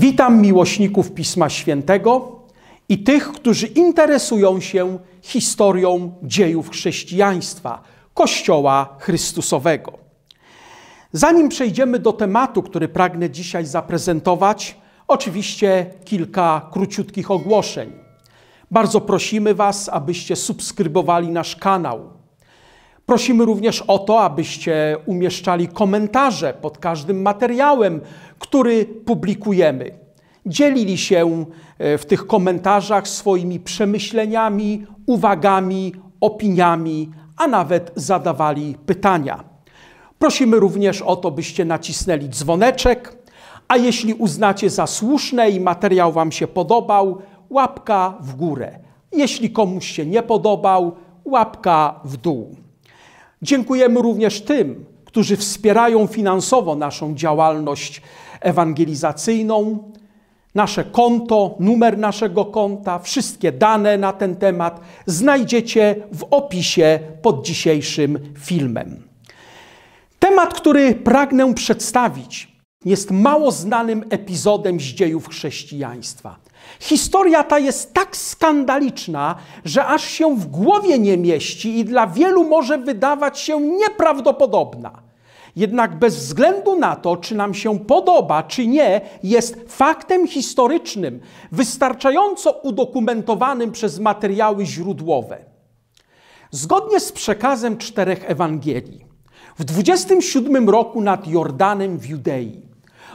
Witam miłośników Pisma Świętego i tych, którzy interesują się historią dziejów chrześcijaństwa, Kościoła Chrystusowego. Zanim przejdziemy do tematu, który pragnę dzisiaj zaprezentować, oczywiście kilka króciutkich ogłoszeń. Bardzo prosimy Was, abyście subskrybowali nasz kanał. Prosimy również o to, abyście umieszczali komentarze pod każdym materiałem który publikujemy. Dzielili się e, w tych komentarzach swoimi przemyśleniami, uwagami, opiniami, a nawet zadawali pytania. Prosimy również o to, byście nacisnęli dzwoneczek, a jeśli uznacie za słuszne i materiał Wam się podobał, łapka w górę. Jeśli komuś się nie podobał, łapka w dół. Dziękujemy również tym, którzy wspierają finansowo naszą działalność ewangelizacyjną, nasze konto, numer naszego konta, wszystkie dane na ten temat znajdziecie w opisie pod dzisiejszym filmem. Temat, który pragnę przedstawić, jest mało znanym epizodem z dziejów chrześcijaństwa. Historia ta jest tak skandaliczna, że aż się w głowie nie mieści i dla wielu może wydawać się nieprawdopodobna. Jednak bez względu na to, czy nam się podoba, czy nie, jest faktem historycznym, wystarczająco udokumentowanym przez materiały źródłowe. Zgodnie z przekazem czterech Ewangelii, w 27 roku nad Jordanem w Judei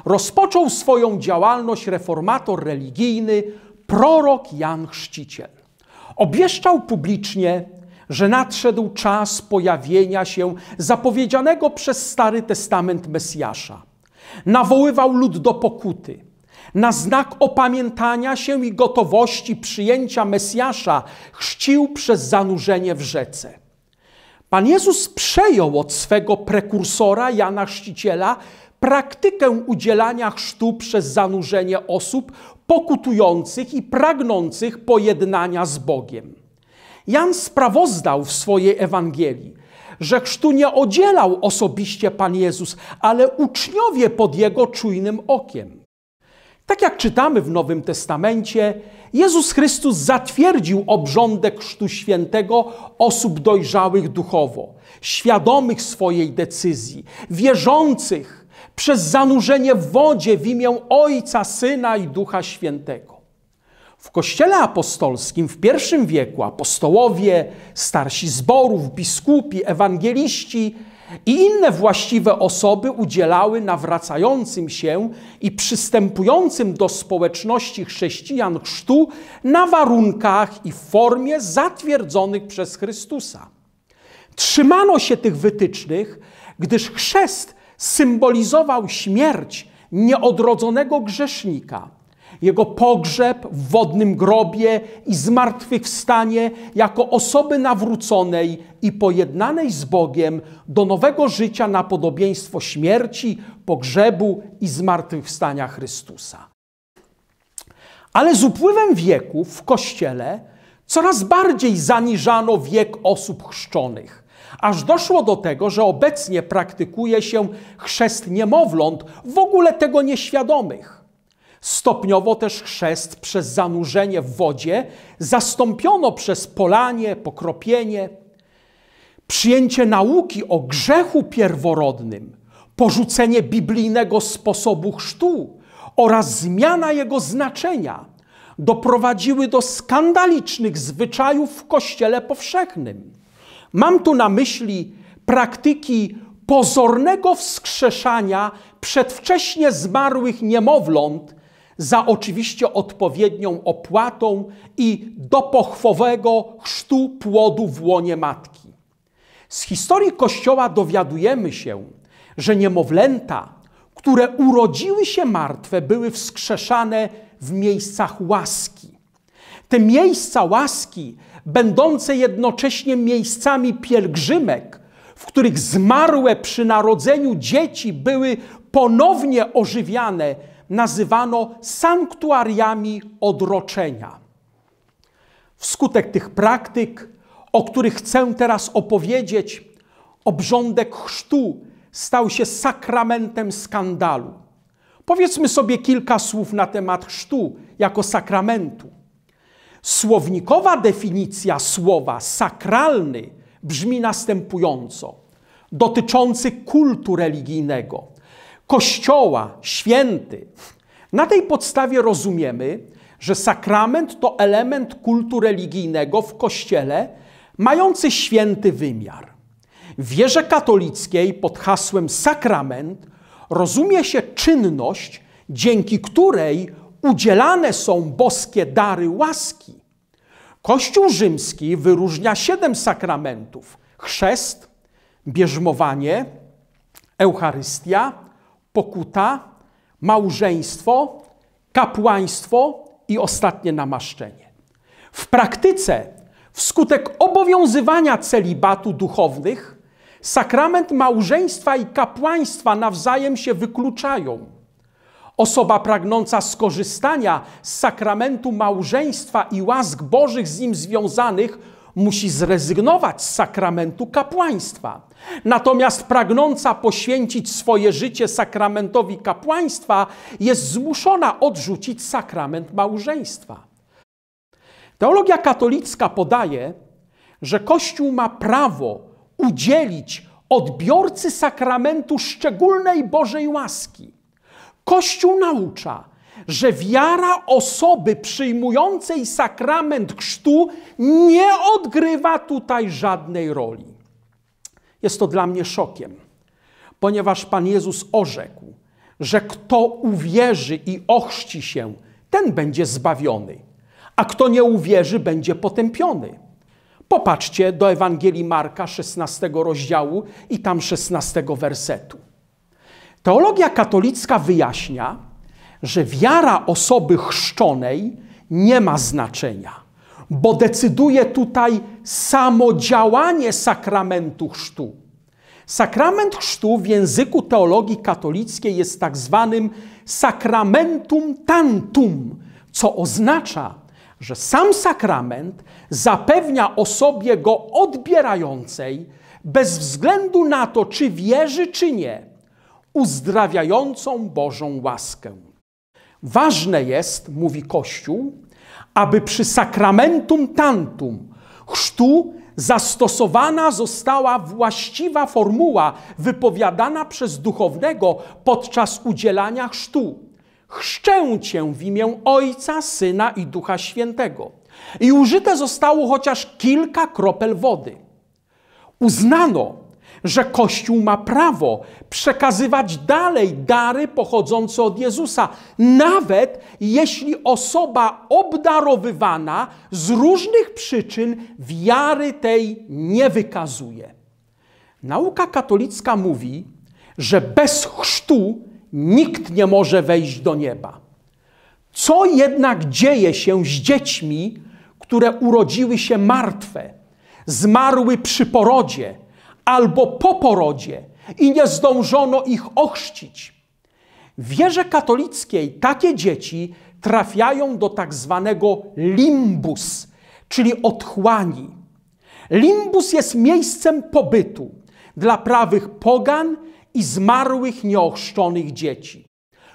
rozpoczął swoją działalność reformator religijny, prorok Jan Chrzciciel. Obieszczał publicznie, że nadszedł czas pojawienia się zapowiedzianego przez Stary Testament Mesjasza. Nawoływał lud do pokuty. Na znak opamiętania się i gotowości przyjęcia Mesjasza chrzcił przez zanurzenie w rzece. Pan Jezus przejął od swego prekursora Jana Chrzciciela praktykę udzielania chrztu przez zanurzenie osób pokutujących i pragnących pojednania z Bogiem. Jan sprawozdał w swojej Ewangelii, że chrztu nie oddzielał osobiście Pan Jezus, ale uczniowie pod jego czujnym okiem. Tak jak czytamy w Nowym Testamencie, Jezus Chrystus zatwierdził obrządek Chrztu Świętego osób dojrzałych duchowo, świadomych swojej decyzji, wierzących przez zanurzenie w wodzie w imię Ojca, Syna i Ducha Świętego. W Kościele apostolskim w I wieku apostołowie, starsi zborów, biskupi, ewangeliści i inne właściwe osoby udzielały nawracającym się i przystępującym do społeczności chrześcijan chrztu na warunkach i formie zatwierdzonych przez Chrystusa. Trzymano się tych wytycznych, gdyż chrzest symbolizował śmierć nieodrodzonego grzesznika – jego pogrzeb w wodnym grobie i zmartwychwstanie jako osoby nawróconej i pojednanej z Bogiem do nowego życia na podobieństwo śmierci, pogrzebu i zmartwychwstania Chrystusa. Ale z upływem wieków w Kościele coraz bardziej zaniżano wiek osób chrzczonych aż doszło do tego, że obecnie praktykuje się chrzest niemowląt, w ogóle tego nieświadomych. Stopniowo też chrzest przez zanurzenie w wodzie zastąpiono przez polanie, pokropienie, przyjęcie nauki o grzechu pierworodnym, porzucenie biblijnego sposobu chrztu oraz zmiana jego znaczenia doprowadziły do skandalicznych zwyczajów w kościele powszechnym. Mam tu na myśli praktyki pozornego wskrzeszania przedwcześnie zmarłych niemowląt za oczywiście odpowiednią opłatą i do pochwowego chrztu płodu w łonie matki. Z historii Kościoła dowiadujemy się, że niemowlęta, które urodziły się martwe, były wskrzeszane w miejscach łaski. Te miejsca łaski, będące jednocześnie miejscami pielgrzymek, w których zmarłe przy narodzeniu dzieci były ponownie ożywiane nazywano sanktuariami odroczenia. Wskutek tych praktyk, o których chcę teraz opowiedzieć, obrządek chrztu stał się sakramentem skandalu. Powiedzmy sobie kilka słów na temat chrztu jako sakramentu. Słownikowa definicja słowa sakralny brzmi następująco: dotyczący kultu religijnego Kościoła, święty. Na tej podstawie rozumiemy, że sakrament to element kultu religijnego w Kościele mający święty wymiar. W wierze katolickiej pod hasłem sakrament rozumie się czynność, dzięki której udzielane są boskie dary łaski. Kościół rzymski wyróżnia siedem sakramentów: chrzest, bierzmowanie, Eucharystia, pokuta, małżeństwo, kapłaństwo i ostatnie namaszczenie. W praktyce, wskutek obowiązywania celibatu duchownych, sakrament małżeństwa i kapłaństwa nawzajem się wykluczają. Osoba pragnąca skorzystania z sakramentu małżeństwa i łask bożych z nim związanych musi zrezygnować z sakramentu kapłaństwa. Natomiast pragnąca poświęcić swoje życie sakramentowi kapłaństwa jest zmuszona odrzucić sakrament małżeństwa. Teologia katolicka podaje, że Kościół ma prawo udzielić odbiorcy sakramentu szczególnej Bożej łaski. Kościół naucza, że wiara osoby przyjmującej sakrament chrztu nie odgrywa tutaj żadnej roli. Jest to dla mnie szokiem, ponieważ Pan Jezus orzekł, że kto uwierzy i ochrzci się, ten będzie zbawiony, a kto nie uwierzy, będzie potępiony. Popatrzcie do Ewangelii Marka 16 rozdziału i tam 16 wersetu. Teologia katolicka wyjaśnia, że wiara osoby chrzczonej nie ma znaczenia, bo decyduje tutaj samodziałanie sakramentu chrztu. Sakrament chrztu w języku teologii katolickiej jest tak zwanym sacramentum tantum, co oznacza, że sam sakrament zapewnia osobie go odbierającej, bez względu na to, czy wierzy, czy nie, uzdrawiającą Bożą łaskę. Ważne jest, mówi Kościół, aby przy sakramentum tantum chrztu zastosowana została właściwa formuła wypowiadana przez duchownego podczas udzielania chrztu. Chrzczę cię w imię Ojca, Syna i Ducha Świętego. I użyte zostało chociaż kilka kropel wody. Uznano, że Kościół ma prawo przekazywać dalej dary pochodzące od Jezusa, nawet jeśli osoba obdarowywana z różnych przyczyn wiary tej nie wykazuje. Nauka katolicka mówi, że bez chrztu nikt nie może wejść do nieba. Co jednak dzieje się z dziećmi, które urodziły się martwe, zmarły przy porodzie, albo po porodzie i nie zdążono ich ochrzcić. W wierze katolickiej takie dzieci trafiają do tak zwanego limbus, czyli otchłani. Limbus jest miejscem pobytu dla prawych pogan i zmarłych nieochrzczonych dzieci,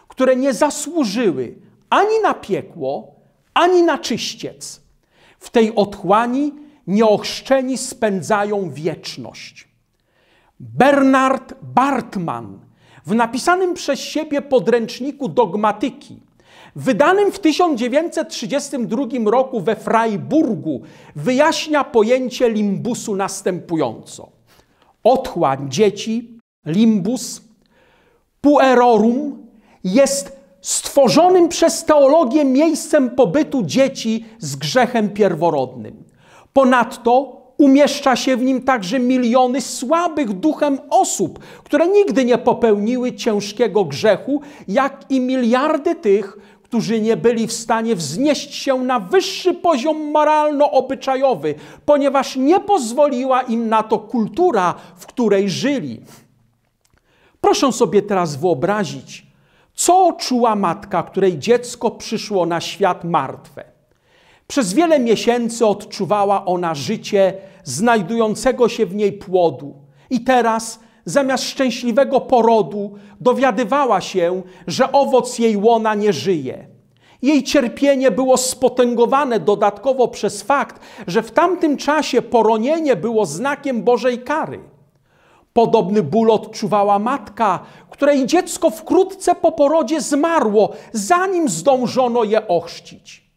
które nie zasłużyły ani na piekło, ani na czyściec. W tej otchłani nieochrzczeni spędzają wieczność. Bernard Bartman w napisanym przez siebie podręczniku dogmatyki, wydanym w 1932 roku we Freiburgu, wyjaśnia pojęcie limbusu następująco. Otchłań dzieci, limbus, puerorum, jest stworzonym przez teologię miejscem pobytu dzieci z grzechem pierworodnym. Ponadto Umieszcza się w nim także miliony słabych duchem osób, które nigdy nie popełniły ciężkiego grzechu, jak i miliardy tych, którzy nie byli w stanie wznieść się na wyższy poziom moralno-obyczajowy, ponieważ nie pozwoliła im na to kultura, w której żyli. Proszę sobie teraz wyobrazić, co czuła matka, której dziecko przyszło na świat martwe. Przez wiele miesięcy odczuwała ona życie znajdującego się w niej płodu. I teraz, zamiast szczęśliwego porodu, dowiadywała się, że owoc jej łona nie żyje. Jej cierpienie było spotęgowane dodatkowo przez fakt, że w tamtym czasie poronienie było znakiem Bożej kary. Podobny ból odczuwała matka, której dziecko wkrótce po porodzie zmarło, zanim zdążono je ochrzcić.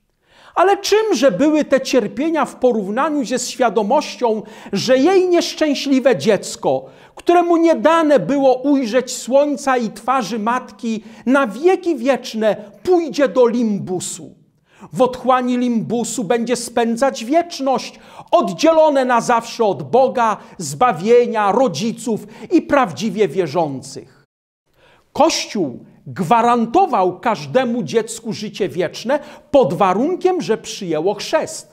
Ale czymże były te cierpienia w porównaniu ze świadomością, że jej nieszczęśliwe dziecko, któremu nie dane było ujrzeć słońca i twarzy matki, na wieki wieczne pójdzie do limbusu? W otchłani limbusu będzie spędzać wieczność, oddzielone na zawsze od Boga, zbawienia, rodziców i prawdziwie wierzących. Kościół gwarantował każdemu dziecku życie wieczne pod warunkiem, że przyjęło chrzest.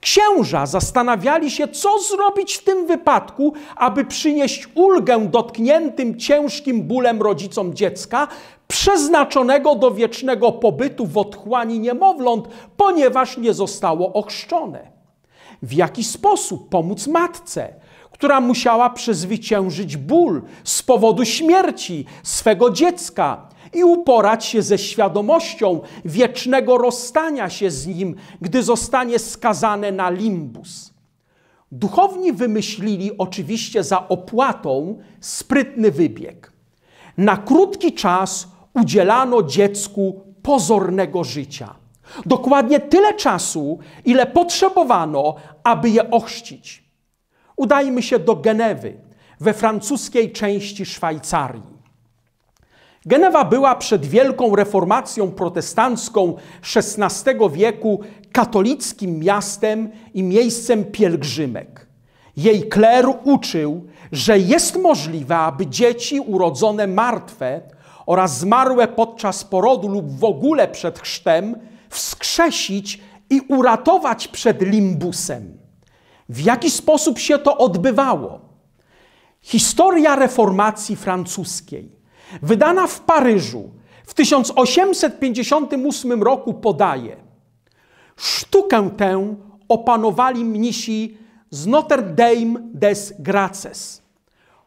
Księża zastanawiali się, co zrobić w tym wypadku, aby przynieść ulgę dotkniętym ciężkim bólem rodzicom dziecka, przeznaczonego do wiecznego pobytu w otchłani niemowląt, ponieważ nie zostało ochrzczone. W jaki sposób pomóc matce, która musiała przezwyciężyć ból z powodu śmierci swego dziecka, i uporać się ze świadomością wiecznego rozstania się z Nim, gdy zostanie skazane na limbus. Duchowni wymyślili oczywiście za opłatą sprytny wybieg. Na krótki czas udzielano dziecku pozornego życia. Dokładnie tyle czasu, ile potrzebowano, aby je ochrzcić. Udajmy się do Genewy, we francuskiej części Szwajcarii. Genewa była przed wielką reformacją protestancką XVI wieku katolickim miastem i miejscem pielgrzymek. Jej kler uczył, że jest możliwe, aby dzieci urodzone martwe oraz zmarłe podczas porodu lub w ogóle przed chrztem wskrzesić i uratować przed limbusem. W jaki sposób się to odbywało? Historia reformacji francuskiej wydana w Paryżu w 1858 roku podaje: Sztukę tę opanowali mnisi z Notre Dame des Graces.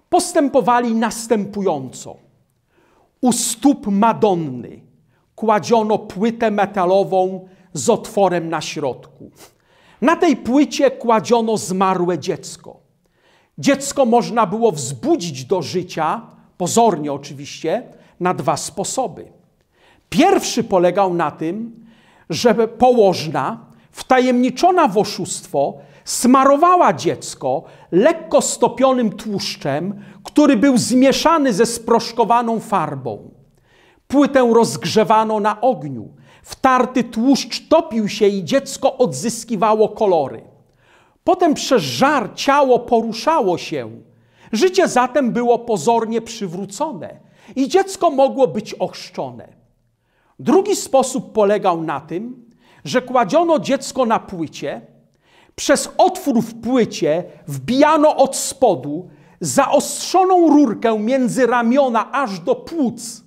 Postępowali następująco. U stóp Madonny kładziono płytę metalową z otworem na środku. Na tej płycie kładziono zmarłe dziecko. Dziecko można było wzbudzić do życia pozornie oczywiście, na dwa sposoby. Pierwszy polegał na tym, że położna, wtajemniczona w oszustwo, smarowała dziecko lekko stopionym tłuszczem, który był zmieszany ze sproszkowaną farbą. Płytę rozgrzewano na ogniu. Wtarty tłuszcz topił się i dziecko odzyskiwało kolory. Potem przez żar ciało poruszało się, Życie zatem było pozornie przywrócone i dziecko mogło być ochrzczone. Drugi sposób polegał na tym, że kładziono dziecko na płycie, przez otwór w płycie wbijano od spodu zaostrzoną rurkę między ramiona aż do płuc.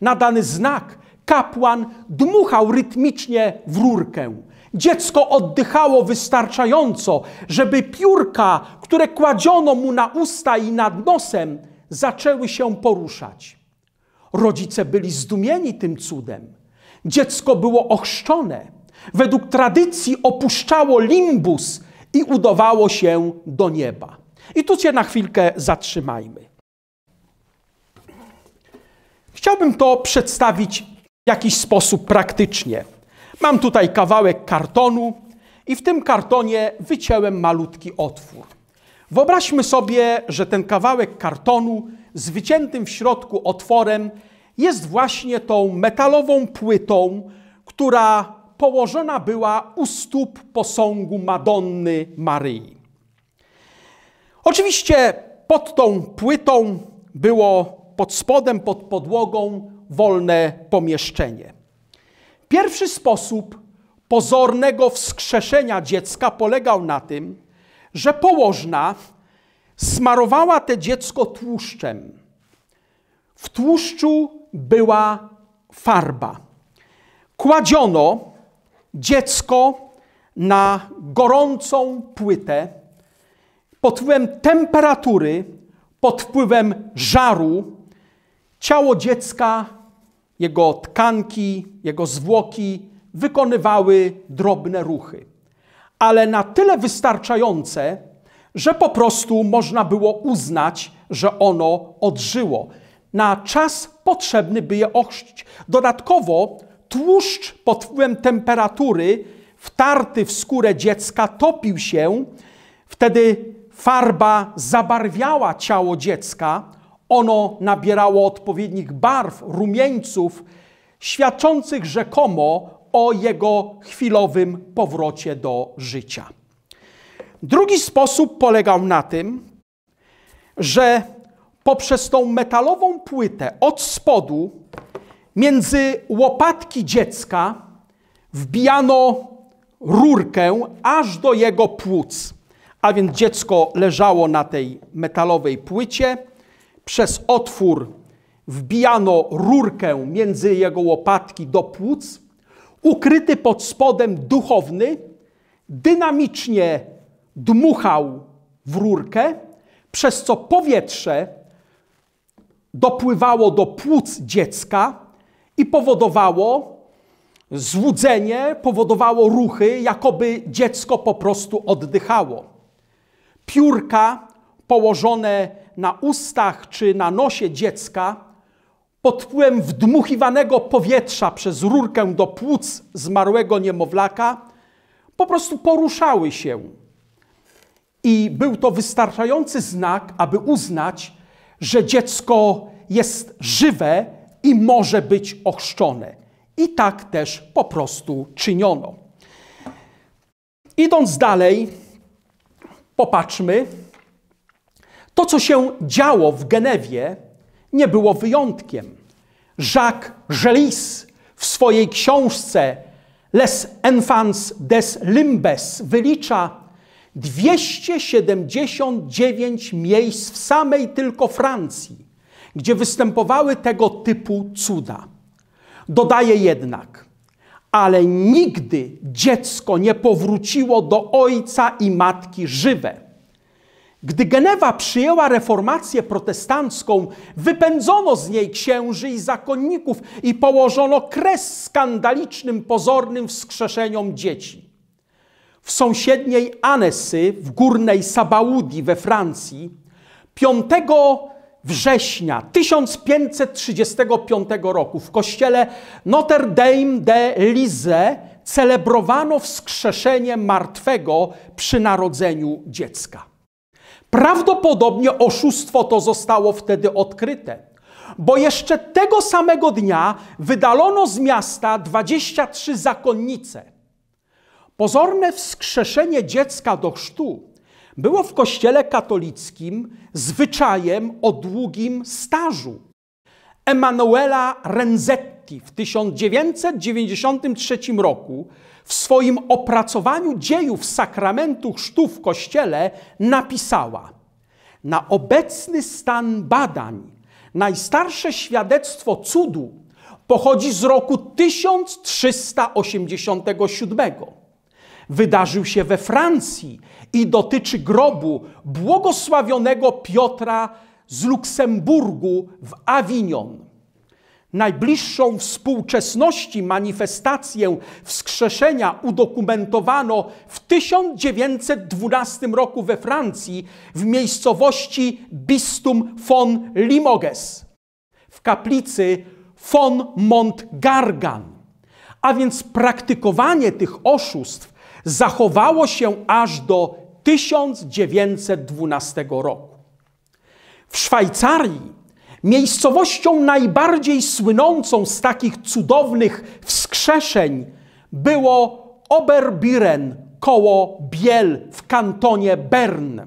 Na dany znak kapłan dmuchał rytmicznie w rurkę, Dziecko oddychało wystarczająco, żeby piórka, które kładziono mu na usta i nad nosem, zaczęły się poruszać. Rodzice byli zdumieni tym cudem. Dziecko było ochrzczone. Według tradycji opuszczało limbus i udawało się do nieba. I tu się na chwilkę zatrzymajmy. Chciałbym to przedstawić w jakiś sposób praktycznie. Mam tutaj kawałek kartonu i w tym kartonie wycięłem malutki otwór. Wyobraźmy sobie, że ten kawałek kartonu z wyciętym w środku otworem jest właśnie tą metalową płytą, która położona była u stóp posągu Madonny Maryi. Oczywiście pod tą płytą było pod spodem, pod podłogą wolne pomieszczenie. Pierwszy sposób pozornego wskrzeszenia dziecka polegał na tym, że położna smarowała te dziecko tłuszczem. W tłuszczu była farba. Kładziono dziecko na gorącą płytę pod wpływem temperatury, pod wpływem żaru. Ciało dziecka jego tkanki, jego zwłoki wykonywały drobne ruchy, ale na tyle wystarczające, że po prostu można było uznać, że ono odżyło. Na czas potrzebny, by je ochrzcić. Dodatkowo tłuszcz pod wpływem temperatury wtarty w skórę dziecka topił się, wtedy farba zabarwiała ciało dziecka, ono nabierało odpowiednich barw, rumieńców, świadczących rzekomo o jego chwilowym powrocie do życia. Drugi sposób polegał na tym, że poprzez tą metalową płytę od spodu między łopatki dziecka wbijano rurkę aż do jego płuc. A więc dziecko leżało na tej metalowej płycie, przez otwór wbijano rurkę między jego łopatki do płuc. Ukryty pod spodem duchowny dynamicznie dmuchał w rurkę, przez co powietrze dopływało do płuc dziecka i powodowało złudzenie, powodowało ruchy, jakoby dziecko po prostu oddychało. Piórka położone na ustach czy na nosie dziecka pod wpływem wdmuchiwanego powietrza przez rurkę do płuc zmarłego niemowlaka po prostu poruszały się. I był to wystarczający znak, aby uznać, że dziecko jest żywe i może być ochrzczone. I tak też po prostu czyniono. Idąc dalej, popatrzmy, to, co się działo w Genewie, nie było wyjątkiem. Jacques Gelis w swojej książce Les Enfants des Limbes wylicza 279 miejsc w samej tylko Francji, gdzie występowały tego typu cuda. Dodaje jednak, ale nigdy dziecko nie powróciło do ojca i matki żywe. Gdy Genewa przyjęła reformację protestancką, wypędzono z niej księży i zakonników i położono kres skandalicznym, pozornym wskrzeszeniom dzieci. W sąsiedniej Anesy, w górnej Sabaudi we Francji, 5 września 1535 roku w kościele Notre Dame de Lise celebrowano wskrzeszenie martwego przy narodzeniu dziecka. Prawdopodobnie oszustwo to zostało wtedy odkryte, bo jeszcze tego samego dnia wydalono z miasta 23 zakonnice. Pozorne wskrzeszenie dziecka do chrztu było w kościele katolickim zwyczajem o długim stażu. Emanuela Renzetti w 1993 roku w swoim opracowaniu dziejów sakramentu chrztu w Kościele napisała: Na obecny stan badań najstarsze świadectwo cudu pochodzi z roku 1387. Wydarzył się we Francji i dotyczy grobu błogosławionego Piotra z Luksemburgu w Avignon. Najbliższą współczesności manifestację wskrzeszenia udokumentowano w 1912 roku we Francji w miejscowości Bistum von Limoges w kaplicy von Montgargan. A więc praktykowanie tych oszustw zachowało się aż do 1912 roku. W Szwajcarii Miejscowością najbardziej słynącą z takich cudownych wskrzeszeń było Oberbiren koło Biel w kantonie Bern.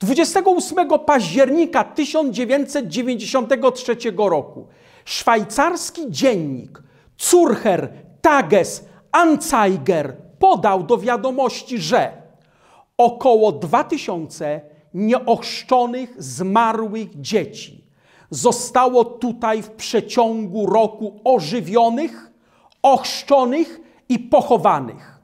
28 października 1993 roku szwajcarski dziennik Zürcher Tages Anzeiger podał do wiadomości, że około 2000 nieochrzczonych zmarłych dzieci zostało tutaj w przeciągu roku ożywionych, ochrzczonych i pochowanych.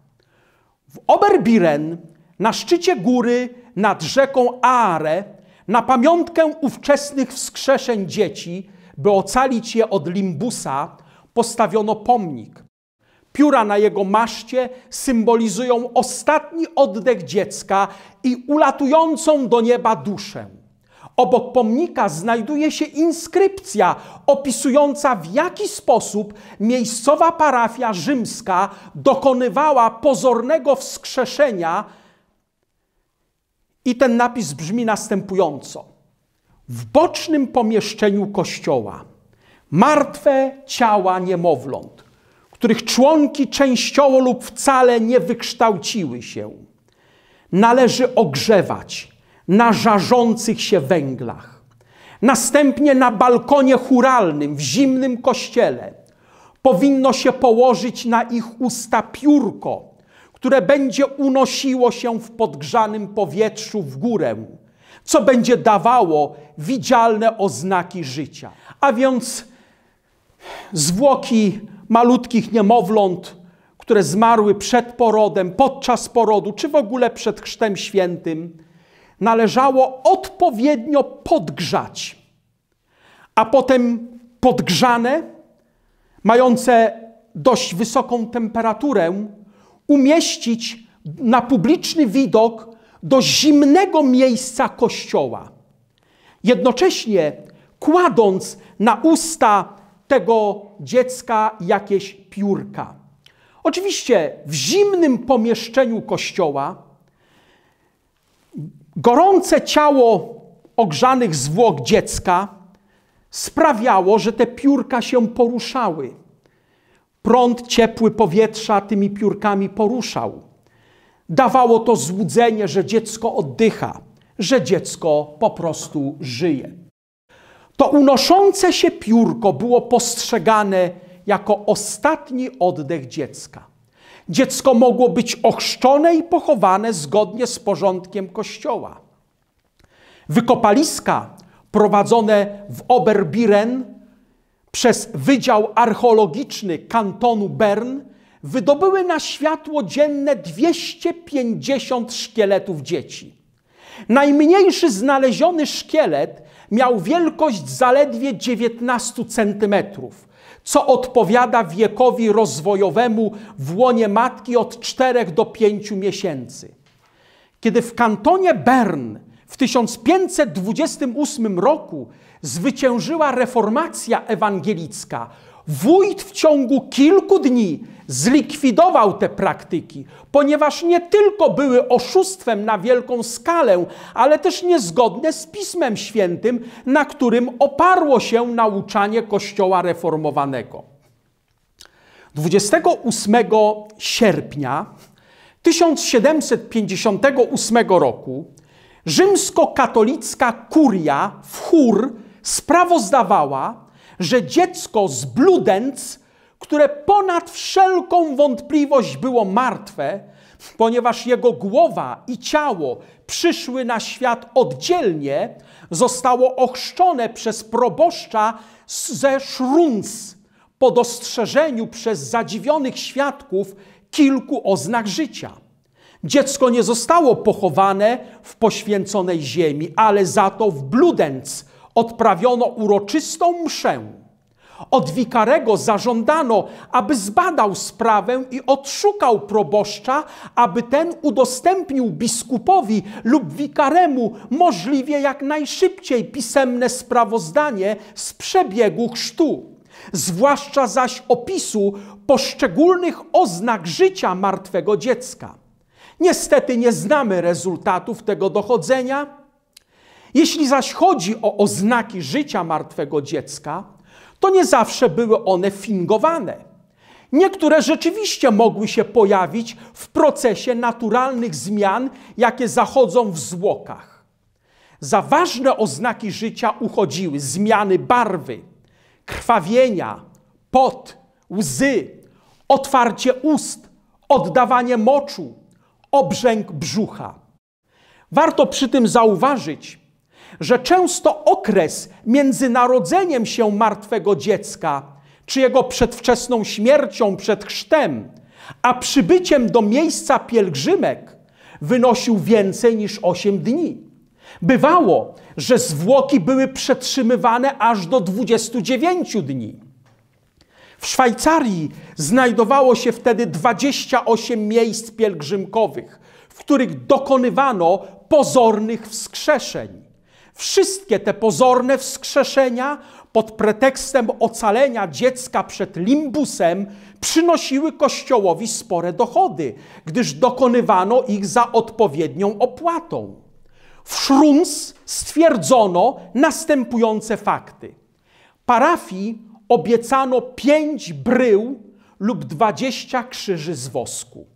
W Oberbiren, na szczycie góry nad rzeką Aare, na pamiątkę ówczesnych wskrzeszeń dzieci, by ocalić je od limbusa, postawiono pomnik. Pióra na jego maszcie symbolizują ostatni oddech dziecka i ulatującą do nieba duszę. Obok pomnika znajduje się inskrypcja opisująca, w jaki sposób miejscowa parafia rzymska dokonywała pozornego wskrzeszenia. I ten napis brzmi następująco: W bocznym pomieszczeniu kościoła martwe ciała niemowląt, których członki częściowo lub wcale nie wykształciły się, należy ogrzewać na żarzących się węglach, następnie na balkonie churalnym w zimnym kościele. Powinno się położyć na ich usta piórko, które będzie unosiło się w podgrzanym powietrzu w górę, co będzie dawało widzialne oznaki życia. A więc zwłoki malutkich niemowląt, które zmarły przed porodem, podczas porodu, czy w ogóle przed Chrztem Świętym, należało odpowiednio podgrzać, a potem podgrzane, mające dość wysoką temperaturę, umieścić na publiczny widok do zimnego miejsca kościoła. Jednocześnie kładąc na usta tego dziecka jakieś piórka. Oczywiście w zimnym pomieszczeniu kościoła gorące ciało ogrzanych zwłok dziecka sprawiało, że te piórka się poruszały. Prąd ciepły powietrza tymi piórkami poruszał. Dawało to złudzenie, że dziecko oddycha, że dziecko po prostu żyje. To unoszące się piórko było postrzegane jako ostatni oddech dziecka. Dziecko mogło być ochrzczone i pochowane zgodnie z porządkiem kościoła. Wykopaliska prowadzone w Oberbiren przez Wydział Archeologiczny kantonu Bern wydobyły na światło dzienne 250 szkieletów dzieci. Najmniejszy znaleziony szkielet miał wielkość zaledwie 19 centymetrów, co odpowiada wiekowi rozwojowemu w łonie matki od 4 do 5 miesięcy. Kiedy w kantonie Bern w 1528 roku zwyciężyła reformacja ewangelicka, Wójt w ciągu kilku dni zlikwidował te praktyki, ponieważ nie tylko były oszustwem na wielką skalę, ale też niezgodne z Pismem Świętym, na którym oparło się nauczanie Kościoła reformowanego. 28 sierpnia 1758 roku rzymskokatolicka kuria w Chur sprawozdawała, że dziecko z Bludenc, które ponad wszelką wątpliwość było martwe, ponieważ jego głowa i ciało przyszły na świat oddzielnie, zostało ochrzczone przez proboszcza ze Szrunc po dostrzeżeniu przez zadziwionych świadków kilku oznak życia. Dziecko nie zostało pochowane w poświęconej ziemi, ale za to w Bludenc, odprawiono uroczystą mszę. Od wikarego zażądano, aby zbadał sprawę i odszukał proboszcza, aby ten udostępnił biskupowi lub wikaremu możliwie jak najszybciej pisemne sprawozdanie z przebiegu chrztu, zwłaszcza zaś opisu poszczególnych oznak życia martwego dziecka. Niestety nie znamy rezultatów tego dochodzenia jeśli zaś chodzi o oznaki życia martwego dziecka, to nie zawsze były one fingowane. Niektóre rzeczywiście mogły się pojawić w procesie naturalnych zmian, jakie zachodzą w zwłokach. Za ważne oznaki życia uchodziły zmiany barwy, krwawienia, pot, łzy, otwarcie ust, oddawanie moczu, obrzęk brzucha. Warto przy tym zauważyć, że często okres między narodzeniem się martwego dziecka, czy jego przedwczesną śmiercią przed chrztem, a przybyciem do miejsca pielgrzymek wynosił więcej niż 8 dni. Bywało, że zwłoki były przetrzymywane aż do 29 dni. W Szwajcarii znajdowało się wtedy 28 miejsc pielgrzymkowych, w których dokonywano pozornych wskrzeszeń. Wszystkie te pozorne wskrzeszenia pod pretekstem ocalenia dziecka przed limbusem przynosiły Kościołowi spore dochody, gdyż dokonywano ich za odpowiednią opłatą. W Szruns stwierdzono następujące fakty. Parafii obiecano pięć brył lub dwadzieścia krzyży z wosku.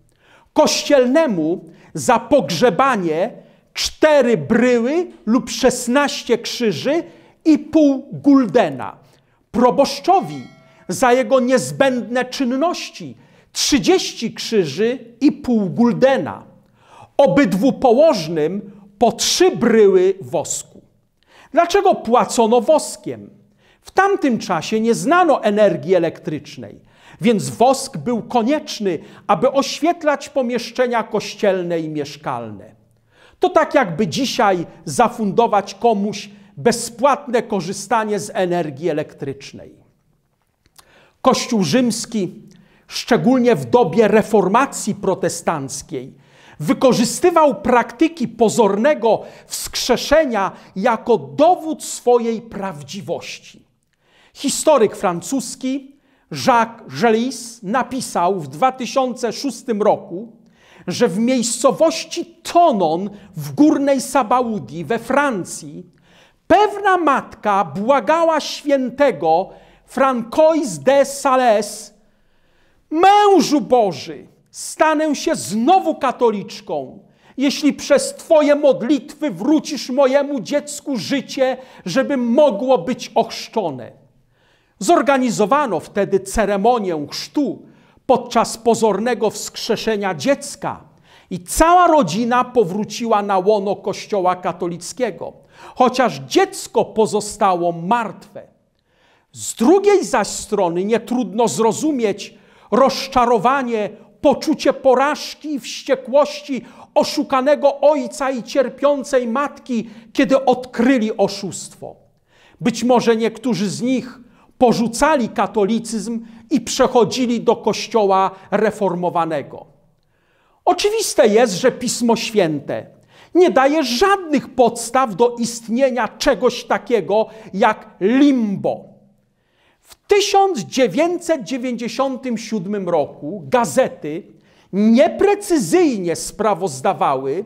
Kościelnemu za pogrzebanie 4 bryły lub 16 krzyży i pół guldena. Proboszczowi za jego niezbędne czynności 30 krzyży i pół guldena. Obydwu położnym po trzy bryły wosku. Dlaczego płacono woskiem? W tamtym czasie nie znano energii elektrycznej, więc wosk był konieczny, aby oświetlać pomieszczenia kościelne i mieszkalne. To tak jakby dzisiaj zafundować komuś bezpłatne korzystanie z energii elektrycznej. Kościół rzymski, szczególnie w dobie reformacji protestanckiej, wykorzystywał praktyki pozornego wskrzeszenia jako dowód swojej prawdziwości. Historyk francuski Jacques Gelis napisał w 2006 roku, że w miejscowości Tonon w górnej Sabaudii we Francji pewna matka błagała świętego Francois de Sales, mężu Boży, stanę się znowu katoliczką, jeśli przez Twoje modlitwy wrócisz mojemu dziecku życie, żeby mogło być ochrzczone. Zorganizowano wtedy ceremonię chrztu, podczas pozornego wskrzeszenia dziecka. I cała rodzina powróciła na łono Kościoła katolickiego, chociaż dziecko pozostało martwe. Z drugiej zaś strony nie trudno zrozumieć rozczarowanie, poczucie porażki i wściekłości oszukanego ojca i cierpiącej matki, kiedy odkryli oszustwo. Być może niektórzy z nich porzucali katolicyzm i przechodzili do kościoła reformowanego. Oczywiste jest, że Pismo Święte nie daje żadnych podstaw do istnienia czegoś takiego jak limbo. W 1997 roku gazety nieprecyzyjnie sprawozdawały,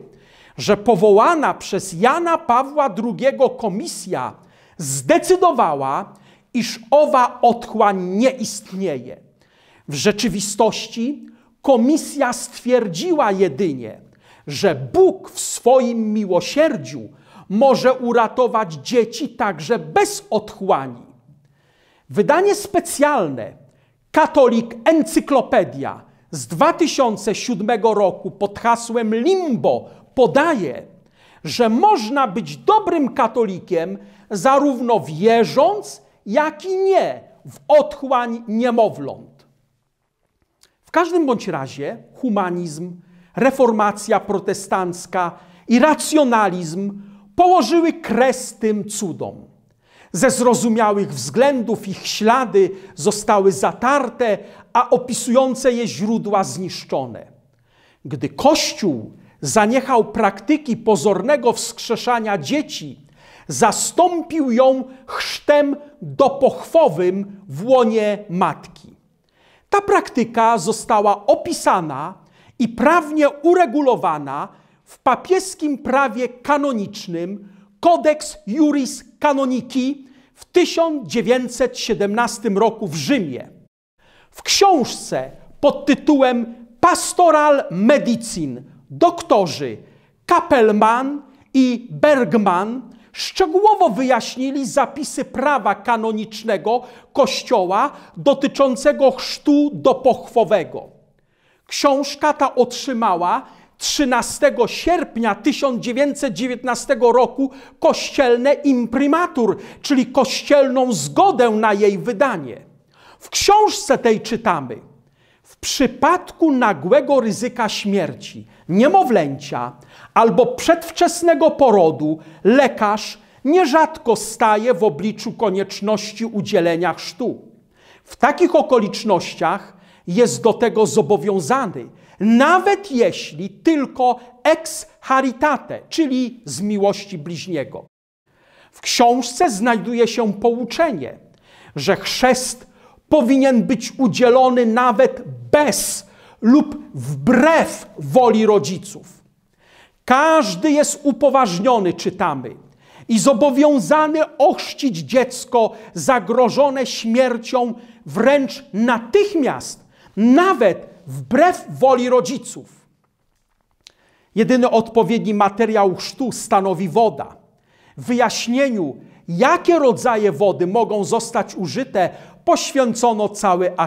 że powołana przez Jana Pawła II komisja zdecydowała, iż owa otchłań nie istnieje. W rzeczywistości komisja stwierdziła jedynie, że Bóg w swoim miłosierdziu może uratować dzieci także bez otchłani. Wydanie specjalne Katolik Encyklopedia z 2007 roku pod hasłem Limbo podaje, że można być dobrym katolikiem zarówno wierząc, jak i nie w otchłań niemowląt. W każdym bądź razie humanizm, reformacja protestancka i racjonalizm położyły kres tym cudom. Ze zrozumiałych względów ich ślady zostały zatarte, a opisujące je źródła zniszczone. Gdy Kościół zaniechał praktyki pozornego wskrzeszania dzieci, zastąpił ją chrztem dopochwowym w łonie matki. Ta praktyka została opisana i prawnie uregulowana w papieskim prawie kanonicznym Kodeks Juris Canonici w 1917 roku w Rzymie. W książce pod tytułem Pastoral Medicin doktorzy Kapelman i Bergman szczegółowo wyjaśnili zapisy prawa kanonicznego Kościoła dotyczącego chrztu dopochwowego. Książka ta otrzymała 13 sierpnia 1919 roku kościelne imprimatur, czyli kościelną zgodę na jej wydanie. W książce tej czytamy: W przypadku nagłego ryzyka śmierci, niemowlęcia albo przedwczesnego porodu lekarz nierzadko staje w obliczu konieczności udzielenia chrztu. W takich okolicznościach jest do tego zobowiązany, nawet jeśli tylko ex haritate, czyli z miłości bliźniego. W książce znajduje się pouczenie, że chrzest powinien być udzielony nawet bez lub wbrew woli rodziców. Każdy jest upoważniony, czytamy, i zobowiązany ochrzcić dziecko zagrożone śmiercią wręcz natychmiast, nawet wbrew woli rodziców. Jedyny odpowiedni materiał chrztu stanowi woda. W wyjaśnieniu, jakie rodzaje wody mogą zostać użyte, poświęcono cały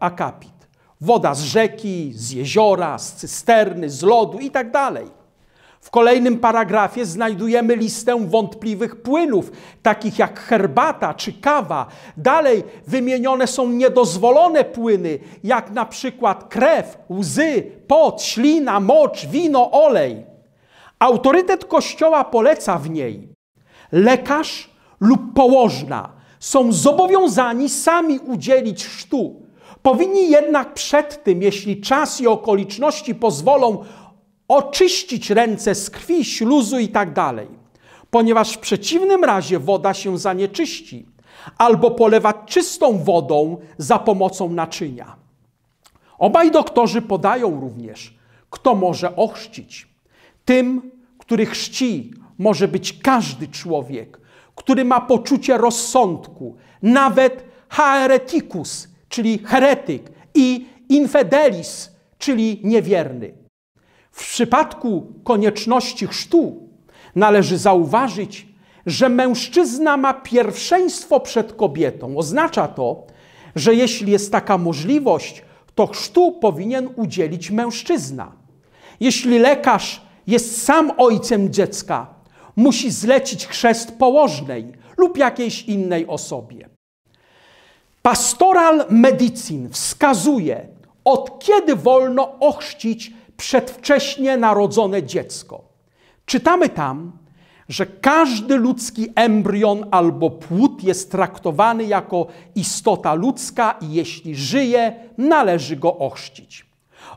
akapit. Woda z rzeki, z jeziora, z cysterny, z lodu i tak dalej. W kolejnym paragrafie znajdujemy listę wątpliwych płynów, takich jak herbata czy kawa. Dalej wymienione są niedozwolone płyny, jak na przykład krew, łzy, pot, ślina, mocz, wino, olej. Autorytet Kościoła poleca w niej. Lekarz lub położna są zobowiązani sami udzielić sztu Powinni jednak przed tym, jeśli czas i okoliczności pozwolą, oczyścić ręce z krwi, śluzu i tak dalej, ponieważ w przeciwnym razie woda się zanieczyści, albo polewać czystą wodą za pomocą naczynia. Obaj doktorzy podają również, kto może ochrzcić. Tym, który chrzci, może być każdy człowiek, który ma poczucie rozsądku, nawet haeretikus, czyli heretyk, i infedelis, czyli niewierny. W przypadku konieczności chrztu należy zauważyć, że mężczyzna ma pierwszeństwo przed kobietą. Oznacza to, że jeśli jest taka możliwość, to chrztu powinien udzielić mężczyzna. Jeśli lekarz jest sam ojcem dziecka, musi zlecić chrzest położnej lub jakiejś innej osobie. Pastoral Medicin wskazuje, od kiedy wolno ochrzcić przedwcześnie narodzone dziecko. Czytamy tam, że każdy ludzki embrion albo płód jest traktowany jako istota ludzka i jeśli żyje, należy go ochrzcić.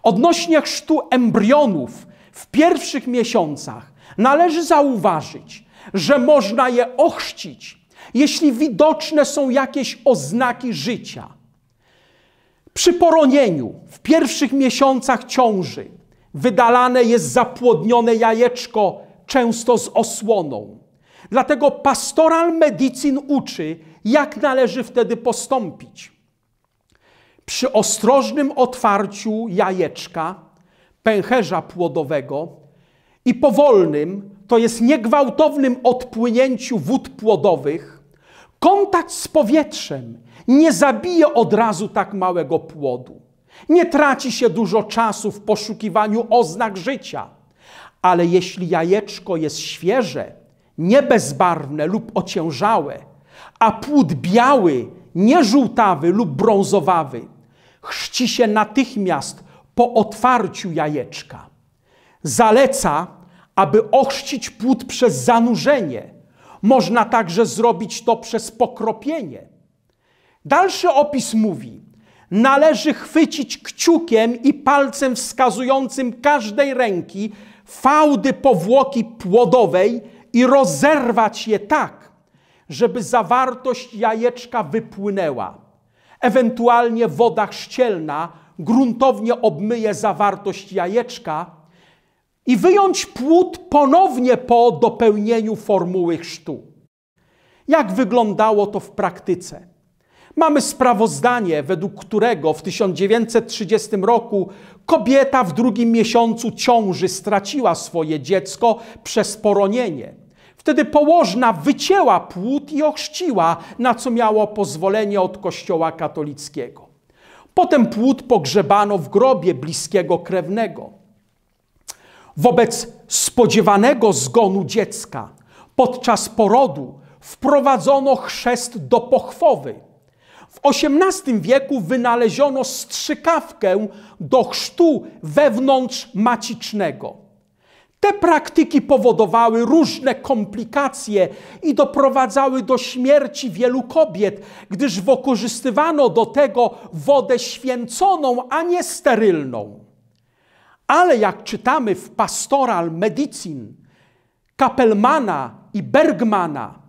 Odnośnie chrztu embrionów w pierwszych miesiącach należy zauważyć, że można je ochrzcić jeśli widoczne są jakieś oznaki życia, przy poronieniu, w pierwszych miesiącach ciąży, wydalane jest zapłodnione jajeczko, często z osłoną. Dlatego pastoral medycyn uczy, jak należy wtedy postąpić. Przy ostrożnym otwarciu jajeczka, pęcherza płodowego i powolnym, to jest niegwałtownym odpłynięciu wód płodowych, Kontakt z powietrzem nie zabije od razu tak małego płodu. Nie traci się dużo czasu w poszukiwaniu oznak życia. Ale jeśli jajeczko jest świeże, niebezbarwne lub ociężałe, a płód biały, nieżółtawy lub brązowawy, chrzci się natychmiast po otwarciu jajeczka. Zaleca, aby ochrzcić płód przez zanurzenie – można także zrobić to przez pokropienie. Dalszy opis mówi: Należy chwycić kciukiem i palcem wskazującym każdej ręki fałdy powłoki płodowej i rozerwać je tak, żeby zawartość jajeczka wypłynęła. Ewentualnie woda chrzcielna gruntownie obmyje zawartość jajeczka i wyjąć płód ponownie po dopełnieniu formuły chrztu. Jak wyglądało to w praktyce? Mamy sprawozdanie, według którego w 1930 roku kobieta w drugim miesiącu ciąży straciła swoje dziecko przez poronienie. Wtedy położna wycięła płód i ochrzciła, na co miało pozwolenie od Kościoła katolickiego. Potem płód pogrzebano w grobie bliskiego krewnego wobec spodziewanego zgonu dziecka podczas porodu wprowadzono chrzest do pochwowy. W XVIII wieku wynaleziono strzykawkę do chrztu macicznego. Te praktyki powodowały różne komplikacje i doprowadzały do śmierci wielu kobiet, gdyż wykorzystywano do tego wodę święconą, a nie sterylną. Ale jak czytamy w Pastoral Medicin Kapelmana i Bergmana,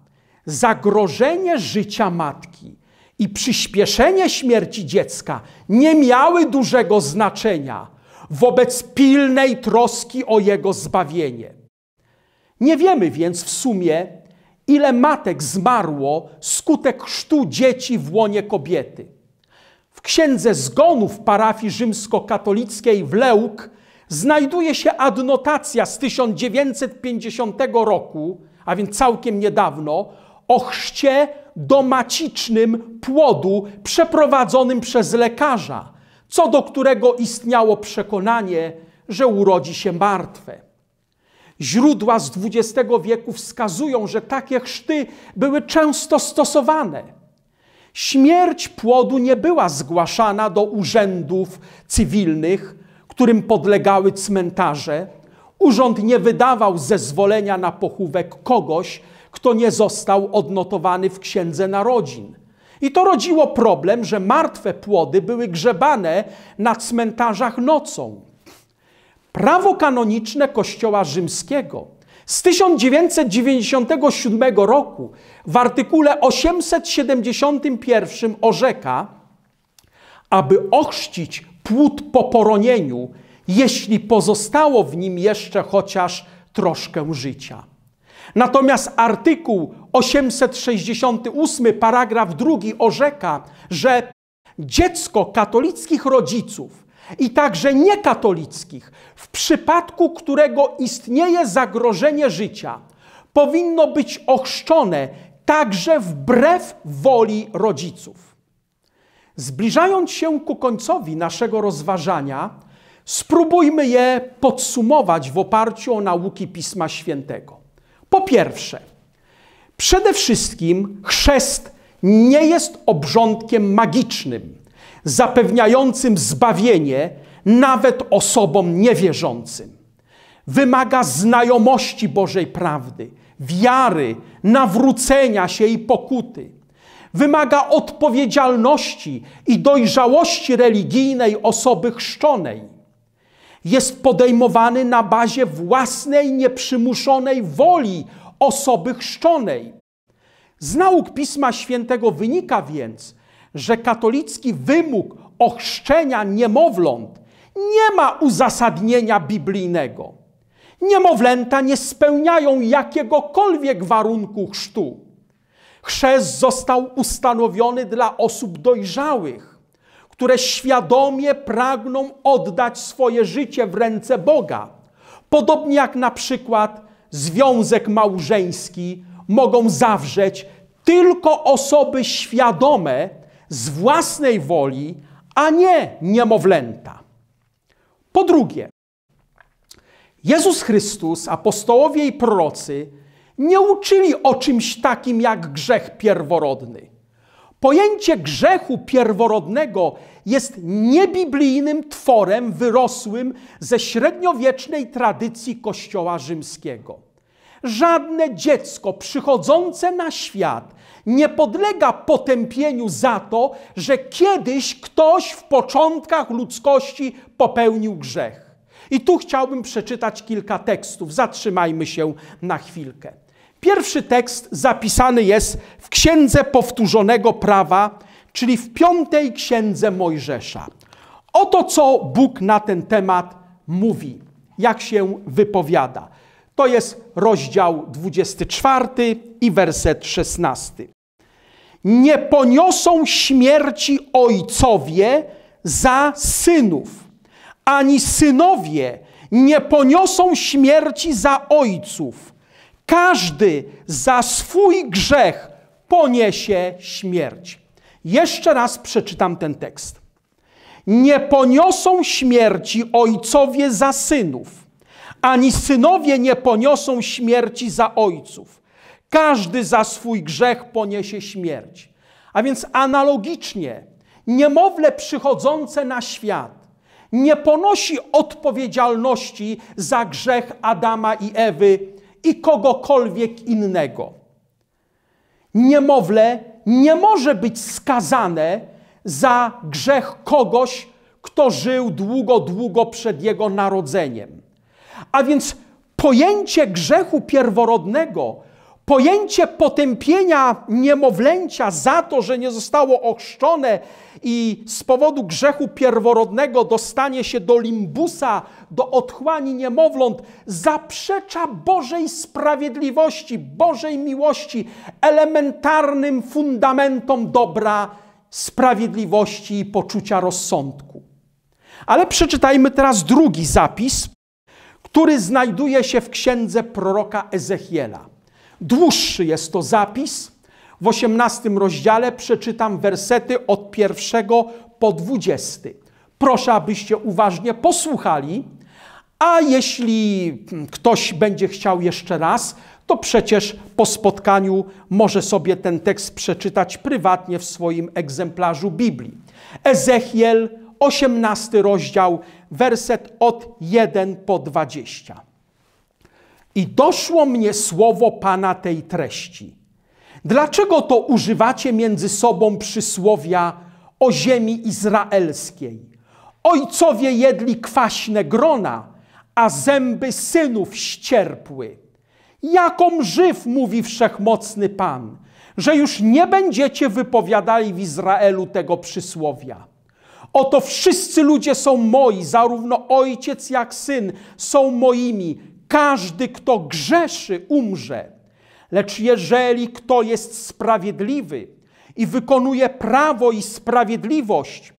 zagrożenie życia matki i przyspieszenie śmierci dziecka nie miały dużego znaczenia wobec pilnej troski o jego zbawienie. Nie wiemy więc w sumie, ile matek zmarło skutek chrztu dzieci w łonie kobiety. W księdze zgonów parafii rzymskokatolickiej w Leuk znajduje się adnotacja z 1950 roku, a więc całkiem niedawno, o chrzcie domacicznym płodu przeprowadzonym przez lekarza, co do którego istniało przekonanie, że urodzi się martwe. Źródła z XX wieku wskazują, że takie chrzty były często stosowane. Śmierć płodu nie była zgłaszana do urzędów cywilnych, którym podlegały cmentarze, urząd nie wydawał zezwolenia na pochówek kogoś, kto nie został odnotowany w Księdze Narodzin. I to rodziło problem, że martwe płody były grzebane na cmentarzach nocą. Prawo kanoniczne Kościoła Rzymskiego z 1997 roku w artykule 871 orzeka, aby ochrzcić płód po poronieniu, jeśli pozostało w nim jeszcze chociaż troszkę życia. Natomiast artykuł 868, paragraf 2 orzeka, że dziecko katolickich rodziców i także niekatolickich, w przypadku którego istnieje zagrożenie życia, powinno być ochrzczone także wbrew woli rodziców. Zbliżając się ku końcowi naszego rozważania, spróbujmy je podsumować w oparciu o nauki Pisma Świętego. Po pierwsze, przede wszystkim chrzest nie jest obrządkiem magicznym, zapewniającym zbawienie nawet osobom niewierzącym. Wymaga znajomości Bożej prawdy, wiary, nawrócenia się i pokuty Wymaga odpowiedzialności i dojrzałości religijnej osoby chrzczonej. Jest podejmowany na bazie własnej nieprzymuszonej woli osoby chrzczonej. Z nauk Pisma Świętego wynika więc, że katolicki wymóg ochrzczenia niemowląt nie ma uzasadnienia biblijnego. Niemowlęta nie spełniają jakiegokolwiek warunku chrztu. Chrzest został ustanowiony dla osób dojrzałych, które świadomie pragną oddać swoje życie w ręce Boga. Podobnie jak na przykład związek małżeński mogą zawrzeć tylko osoby świadome z własnej woli, a nie niemowlęta. Po drugie, Jezus Chrystus, apostołowie i prorocy nie uczyli o czymś takim jak grzech pierworodny. Pojęcie grzechu pierworodnego jest niebiblijnym tworem wyrosłym ze średniowiecznej tradycji Kościoła rzymskiego. Żadne dziecko przychodzące na świat nie podlega potępieniu za to, że kiedyś ktoś w początkach ludzkości popełnił grzech. I tu chciałbym przeczytać kilka tekstów. Zatrzymajmy się na chwilkę. Pierwszy tekst zapisany jest w Księdze Powtórzonego Prawa, czyli w piątej Księdze Mojżesza. Oto co Bóg na ten temat mówi, jak się wypowiada. To jest rozdział 24 i werset 16. Nie poniosą śmierci ojcowie za synów, ani synowie nie poniosą śmierci za ojców. Każdy za swój grzech poniesie śmierć. Jeszcze raz przeczytam ten tekst. Nie poniosą śmierci ojcowie za synów, ani synowie nie poniosą śmierci za ojców. Każdy za swój grzech poniesie śmierć. A więc analogicznie, niemowlę przychodzące na świat nie ponosi odpowiedzialności za grzech Adama i Ewy i kogokolwiek innego. Niemowlę nie może być skazane za grzech kogoś, kto żył długo, długo przed jego narodzeniem. A więc pojęcie grzechu pierworodnego Pojęcie potępienia niemowlęcia za to, że nie zostało ochrzczone i z powodu grzechu pierworodnego dostanie się do limbusa, do otchłani niemowląt, zaprzecza Bożej sprawiedliwości, Bożej miłości, elementarnym fundamentom dobra, sprawiedliwości i poczucia rozsądku. Ale przeczytajmy teraz drugi zapis, który znajduje się w księdze proroka Ezechiela. Dłuższy jest to zapis. W 18 rozdziale przeczytam wersety od pierwszego po 20. Proszę, abyście uważnie posłuchali, a jeśli ktoś będzie chciał jeszcze raz, to przecież po spotkaniu może sobie ten tekst przeczytać prywatnie w swoim egzemplarzu Biblii. Ezechiel, 18 rozdział, werset od 1 po 20. I doszło mnie słowo Pana tej treści. Dlaczego to używacie między sobą przysłowia o ziemi izraelskiej? Ojcowie jedli kwaśne grona, a zęby synów ścierpły. Jakom żyw, mówi wszechmocny Pan, że już nie będziecie wypowiadali w Izraelu tego przysłowia. Oto wszyscy ludzie są moi, zarówno ojciec jak syn są moimi, każdy, kto grzeszy, umrze. Lecz jeżeli kto jest sprawiedliwy i wykonuje prawo i sprawiedliwość,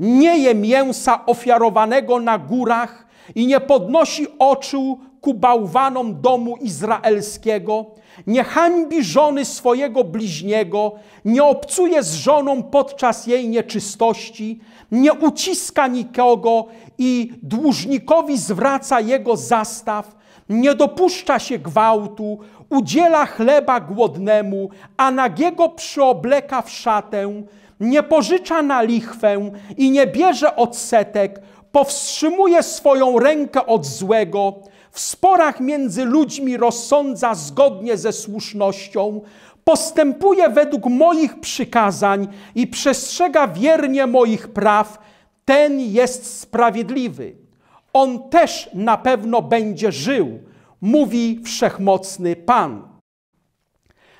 nie je mięsa ofiarowanego na górach i nie podnosi oczu ku bałwanom domu izraelskiego, nie hańbi żony swojego bliźniego, nie obcuje z żoną podczas jej nieczystości, nie uciska nikogo i dłużnikowi zwraca jego zastaw, nie dopuszcza się gwałtu, udziela chleba głodnemu, a nagiego przyobleka w szatę, nie pożycza na lichwę i nie bierze odsetek, powstrzymuje swoją rękę od złego, w sporach między ludźmi rozsądza zgodnie ze słusznością, postępuje według moich przykazań i przestrzega wiernie moich praw, ten jest sprawiedliwy. On też na pewno będzie żył, mówi wszechmocny Pan.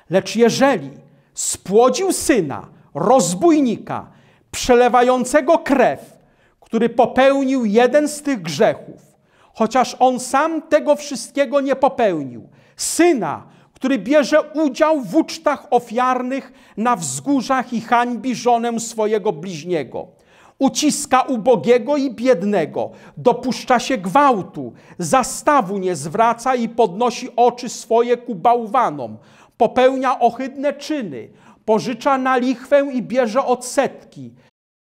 Lecz jeżeli spłodził syna, rozbójnika, przelewającego krew, który popełnił jeden z tych grzechów, chociaż on sam tego wszystkiego nie popełnił, syna, który bierze udział w ucztach ofiarnych na wzgórzach i hańbi żonę swojego bliźniego, uciska ubogiego i biednego, dopuszcza się gwałtu, zastawu nie zwraca i podnosi oczy swoje ku bałwanom, popełnia ohydne czyny, pożycza na lichwę i bierze odsetki.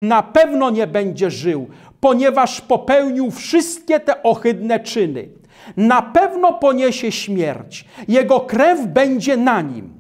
Na pewno nie będzie żył, ponieważ popełnił wszystkie te ohydne czyny. Na pewno poniesie śmierć, jego krew będzie na nim.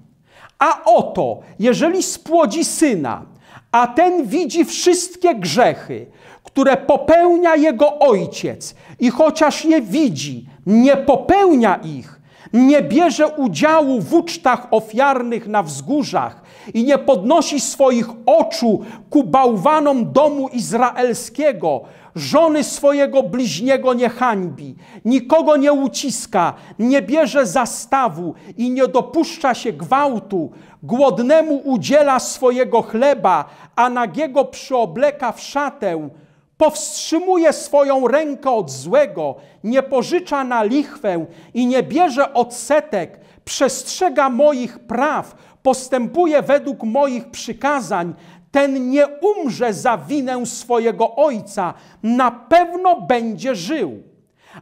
A oto, jeżeli spłodzi syna, a ten widzi wszystkie grzechy, które popełnia jego ojciec i chociaż je widzi, nie popełnia ich, nie bierze udziału w ucztach ofiarnych na wzgórzach i nie podnosi swoich oczu ku bałwanom domu izraelskiego, Żony swojego bliźniego nie hańbi, nikogo nie uciska, nie bierze zastawu i nie dopuszcza się gwałtu. Głodnemu udziela swojego chleba, a nagiego przyobleka w szatę. Powstrzymuje swoją rękę od złego, nie pożycza na lichwę i nie bierze odsetek. Przestrzega moich praw, postępuje według moich przykazań, ten nie umrze za winę swojego ojca, na pewno będzie żył.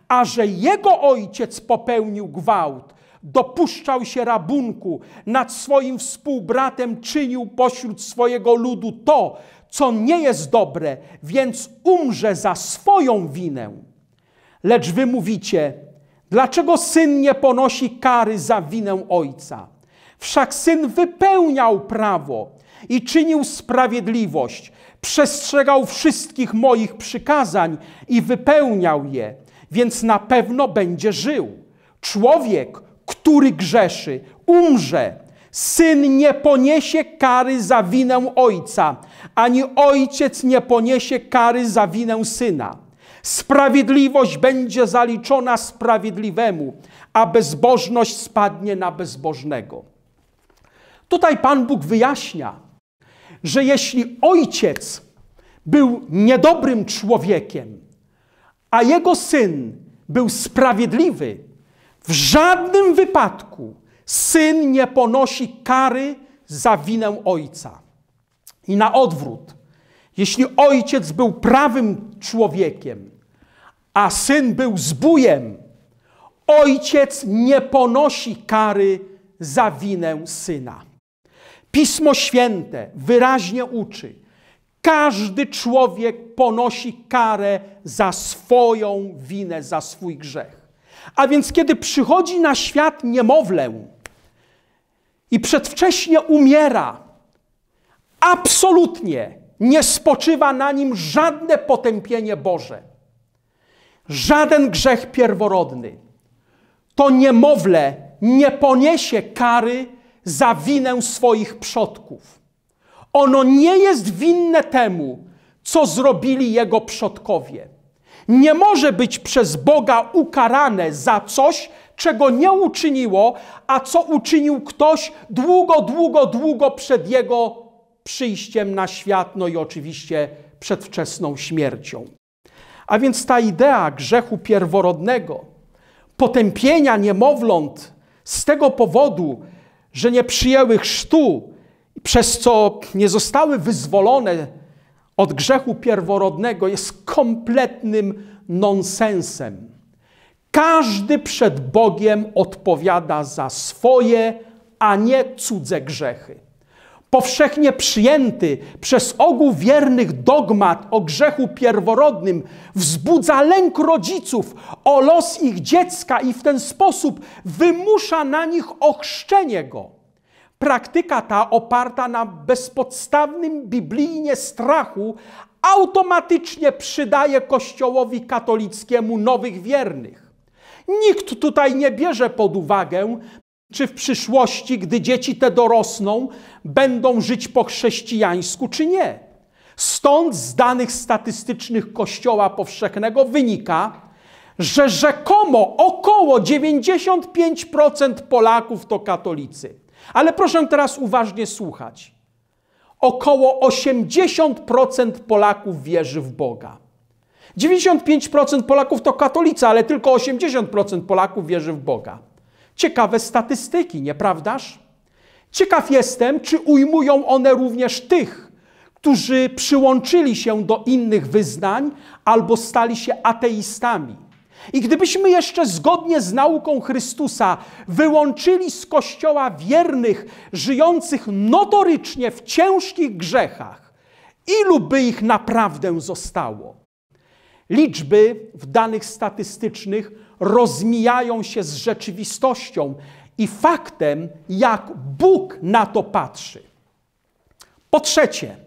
A że jego ojciec popełnił gwałt, dopuszczał się rabunku, nad swoim współbratem czynił pośród swojego ludu to, co nie jest dobre, więc umrze za swoją winę. Lecz wy mówicie, dlaczego syn nie ponosi kary za winę ojca? Wszak syn wypełniał prawo i czynił sprawiedliwość, przestrzegał wszystkich moich przykazań i wypełniał je, więc na pewno będzie żył. Człowiek, który grzeszy, umrze. Syn nie poniesie kary za winę ojca, ani ojciec nie poniesie kary za winę syna. Sprawiedliwość będzie zaliczona sprawiedliwemu, a bezbożność spadnie na bezbożnego. Tutaj Pan Bóg wyjaśnia, że jeśli ojciec był niedobrym człowiekiem, a jego syn był sprawiedliwy, w żadnym wypadku syn nie ponosi kary za winę ojca. I na odwrót, jeśli ojciec był prawym człowiekiem, a syn był zbójem, ojciec nie ponosi kary za winę syna. Pismo Święte wyraźnie uczy, każdy człowiek ponosi karę za swoją winę, za swój grzech. A więc, kiedy przychodzi na świat niemowlę i przedwcześnie umiera, absolutnie nie spoczywa na nim żadne potępienie Boże, żaden grzech pierworodny. To niemowlę nie poniesie kary za winę swoich przodków. Ono nie jest winne temu, co zrobili jego przodkowie. Nie może być przez Boga ukarane za coś, czego nie uczyniło, a co uczynił ktoś długo, długo, długo przed jego przyjściem na świat, no i oczywiście przedwczesną śmiercią. A więc ta idea grzechu pierworodnego, potępienia niemowląt z tego powodu, że nie przyjęły chrztu, przez co nie zostały wyzwolone od grzechu pierworodnego, jest kompletnym nonsensem. Każdy przed Bogiem odpowiada za swoje, a nie cudze grzechy powszechnie przyjęty przez ogół wiernych dogmat o grzechu pierworodnym, wzbudza lęk rodziców o los ich dziecka i w ten sposób wymusza na nich ochrzczenie go. Praktyka ta oparta na bezpodstawnym biblijnie strachu automatycznie przydaje Kościołowi katolickiemu nowych wiernych. Nikt tutaj nie bierze pod uwagę czy w przyszłości, gdy dzieci te dorosną, będą żyć po chrześcijańsku, czy nie. Stąd z danych statystycznych Kościoła Powszechnego wynika, że rzekomo około 95% Polaków to katolicy. Ale proszę teraz uważnie słuchać. Około 80% Polaków wierzy w Boga. 95% Polaków to katolicy, ale tylko 80% Polaków wierzy w Boga. Ciekawe statystyki, nieprawdaż? Ciekaw jestem, czy ujmują one również tych, którzy przyłączyli się do innych wyznań albo stali się ateistami. I gdybyśmy jeszcze zgodnie z nauką Chrystusa wyłączyli z Kościoła wiernych żyjących notorycznie w ciężkich grzechach, ilu by ich naprawdę zostało? Liczby w danych statystycznych rozmijają się z rzeczywistością i faktem, jak Bóg na to patrzy. Po trzecie,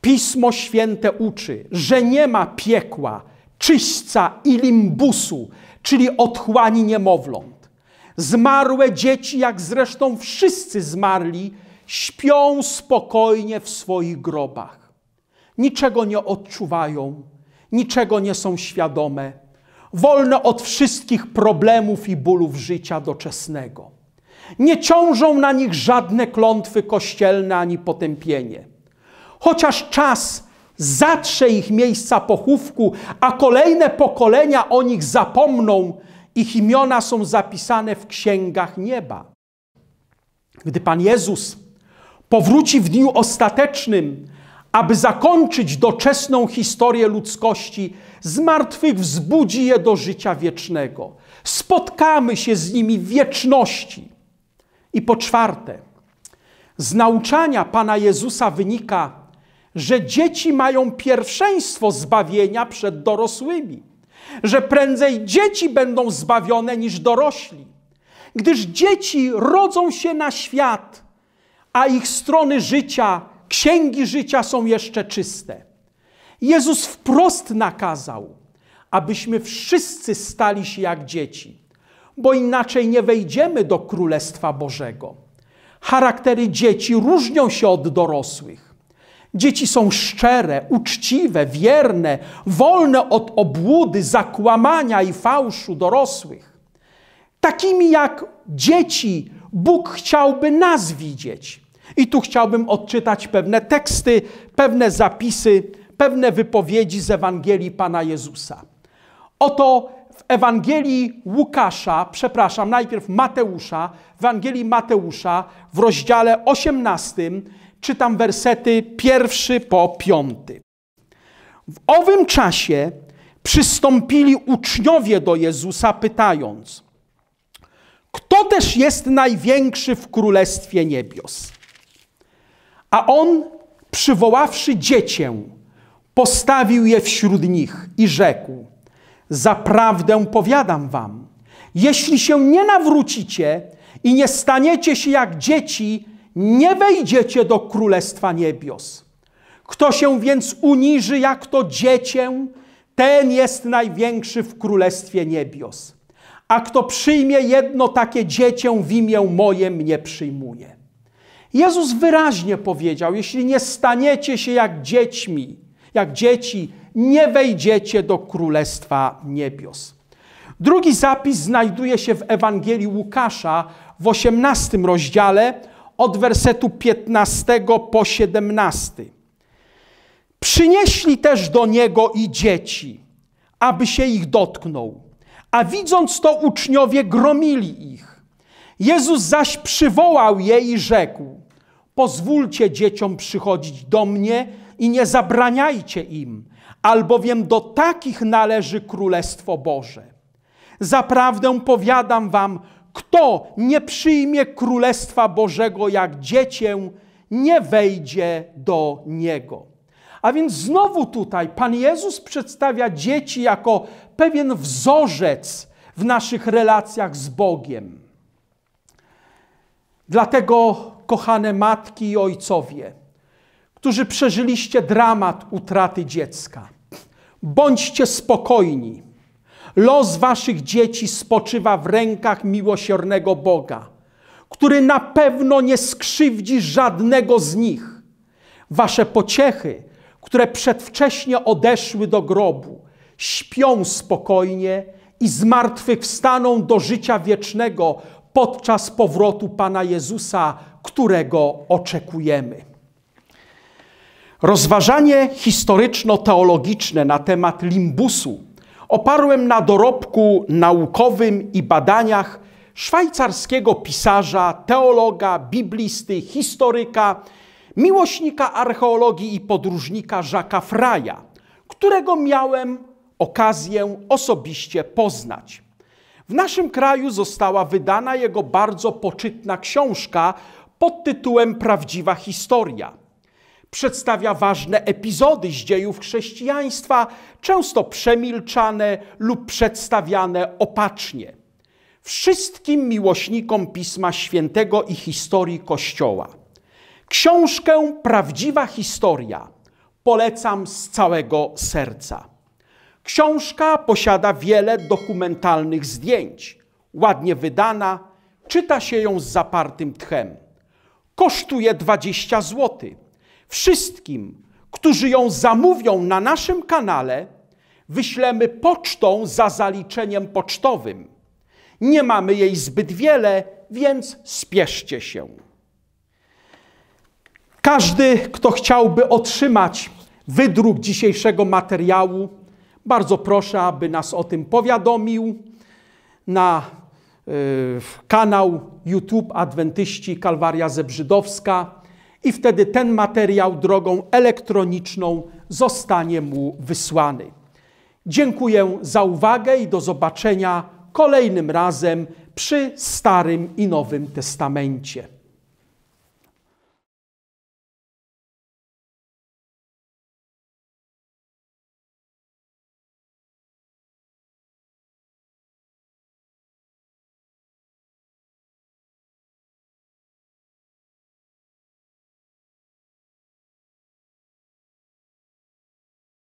Pismo Święte uczy, że nie ma piekła, czyśca i limbusu, czyli otchłani niemowląt. Zmarłe dzieci, jak zresztą wszyscy zmarli, śpią spokojnie w swoich grobach. Niczego nie odczuwają, niczego nie są świadome, wolne od wszystkich problemów i bólów życia doczesnego. Nie ciążą na nich żadne klątwy kościelne ani potępienie. Chociaż czas zatrze ich miejsca pochówku, a kolejne pokolenia o nich zapomną, ich imiona są zapisane w księgach nieba. Gdy Pan Jezus powróci w dniu ostatecznym, aby zakończyć doczesną historię ludzkości, z martwych wzbudzi je do życia wiecznego. Spotkamy się z nimi w wieczności. I po czwarte, z nauczania Pana Jezusa wynika, że dzieci mają pierwszeństwo zbawienia przed dorosłymi, że prędzej dzieci będą zbawione niż dorośli, gdyż dzieci rodzą się na świat, a ich strony życia księgi życia są jeszcze czyste. Jezus wprost nakazał, abyśmy wszyscy stali się jak dzieci, bo inaczej nie wejdziemy do Królestwa Bożego. Charaktery dzieci różnią się od dorosłych. Dzieci są szczere, uczciwe, wierne, wolne od obłudy, zakłamania i fałszu dorosłych. Takimi jak dzieci Bóg chciałby nas widzieć. I tu chciałbym odczytać pewne teksty, pewne zapisy, pewne wypowiedzi z Ewangelii Pana Jezusa. Oto w Ewangelii Łukasza, przepraszam, najpierw Mateusza, w Ewangelii Mateusza w rozdziale 18 czytam wersety pierwszy po piąty. W owym czasie przystąpili uczniowie do Jezusa, pytając: Kto też jest największy w królestwie niebios? A on, przywoławszy dziecię, postawił je wśród nich i rzekł: Zaprawdę powiadam wam, jeśli się nie nawrócicie i nie staniecie się jak dzieci, nie wejdziecie do królestwa niebios. Kto się więc uniży jak to dziecię, ten jest największy w królestwie niebios. A kto przyjmie jedno takie dziecię w imię moje, mnie przyjmuje. Jezus wyraźnie powiedział: Jeśli nie staniecie się jak dziećmi, jak dzieci, nie wejdziecie do Królestwa Niebios. Drugi zapis znajduje się w Ewangelii Łukasza w 18 rozdziale od wersetu 15 po 17. Przynieśli też do niego i dzieci, aby się ich dotknął. A widząc to, uczniowie gromili ich. Jezus zaś przywołał je i rzekł: Pozwólcie dzieciom przychodzić do mnie i nie zabraniajcie im, albowiem do takich należy Królestwo Boże. Zaprawdę powiadam wam, kto nie przyjmie Królestwa Bożego jak dziecię, nie wejdzie do niego. A więc znowu tutaj Pan Jezus przedstawia dzieci jako pewien wzorzec w naszych relacjach z Bogiem. Dlatego kochane matki i ojcowie, którzy przeżyliście dramat utraty dziecka. Bądźcie spokojni. Los waszych dzieci spoczywa w rękach miłosiernego Boga, który na pewno nie skrzywdzi żadnego z nich. Wasze pociechy, które przedwcześnie odeszły do grobu, śpią spokojnie i zmartwychwstaną do życia wiecznego podczas powrotu Pana Jezusa, którego oczekujemy. Rozważanie historyczno-teologiczne na temat limbusu oparłem na dorobku naukowym i badaniach szwajcarskiego pisarza, teologa, biblisty, historyka, miłośnika archeologii i podróżnika Jacques'a Fraja, którego miałem okazję osobiście poznać. W naszym kraju została wydana jego bardzo poczytna książka pod tytułem Prawdziwa historia. Przedstawia ważne epizody z dziejów chrześcijaństwa, często przemilczane lub przedstawiane opacznie. Wszystkim miłośnikom Pisma Świętego i historii Kościoła. Książkę Prawdziwa historia polecam z całego serca. Książka posiada wiele dokumentalnych zdjęć. Ładnie wydana, czyta się ją z zapartym tchem. Kosztuje 20 zł. Wszystkim, którzy ją zamówią na naszym kanale, wyślemy pocztą za zaliczeniem pocztowym. Nie mamy jej zbyt wiele, więc spieszcie się. Każdy, kto chciałby otrzymać wydruk dzisiejszego materiału, bardzo proszę, aby nas o tym powiadomił na e, kanał YouTube Adwentyści Kalwaria Zebrzydowska i wtedy ten materiał drogą elektroniczną zostanie mu wysłany. Dziękuję za uwagę i do zobaczenia kolejnym razem przy Starym i Nowym Testamencie.